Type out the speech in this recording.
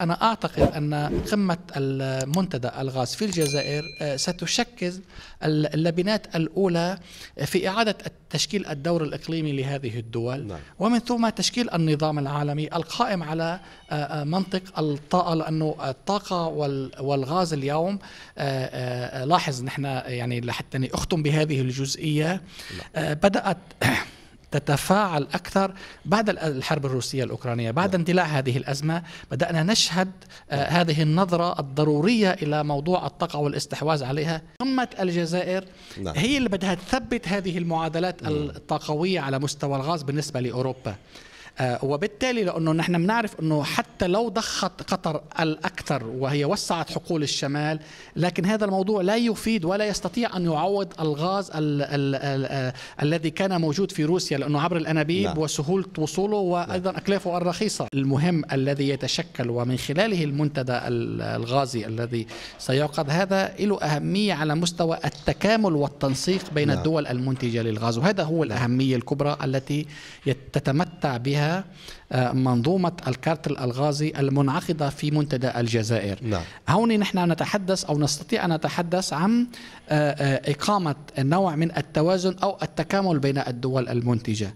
أنا أعتقد أن قمة المنتدى الغاز في الجزائر آه، ستشكل اللبنات الأولى في إعادة تشكيل الدور الإقليمي لهذه الدول نعم. ومن ثم تشكيل النظام العالمي القائم على آه، آه، منطق الطاقة لأنه الطاقة والغاز اليوم لاحظ نحن يعني لحتى أختم بهذه الجزئية نعم. بدأت تتفاعل أكثر بعد الحرب الروسية الأوكرانية بعد نعم. اندلاع هذه الأزمة بدأنا نشهد آه، هذه النظرة الضرورية إلى موضوع الطاقة والاستحواذ عليها قمة الجزائر نعم. هي اللي بدها تثبت هذه المعادلات نعم. الطاقوية على مستوى الغاز بالنسبة لأوروبا آه، وبالتالي لانه نحن بنعرف انه حتى لو ضخت قطر الاكثر وهي وسعت حقول الشمال لكن هذا الموضوع لا يفيد ولا يستطيع ان يعوض الغاز آه، الذي كان موجود في روسيا لانه عبر الانابيب لا. نعم. وسهوله وصوله وايضا نعم. اكلافه الرخيصه المهم الذي يتشكل ومن خلاله المنتدى الغازي الذي سيعقد هذا له اهميه على مستوى التكامل والتنسيق بين لا. نعم. الدول المنتجه للغاز وهذا هو الاهميه الكبرى التي تتمتع بها آه، منظومة الكارتل الغازي المنعقدة في منتدى الجزائر نعم. هون نحن نتحدث أو نستطيع أن نتحدث عن آه، آه، إقامة نوع من التوازن أو التكامل بين الدول المنتجة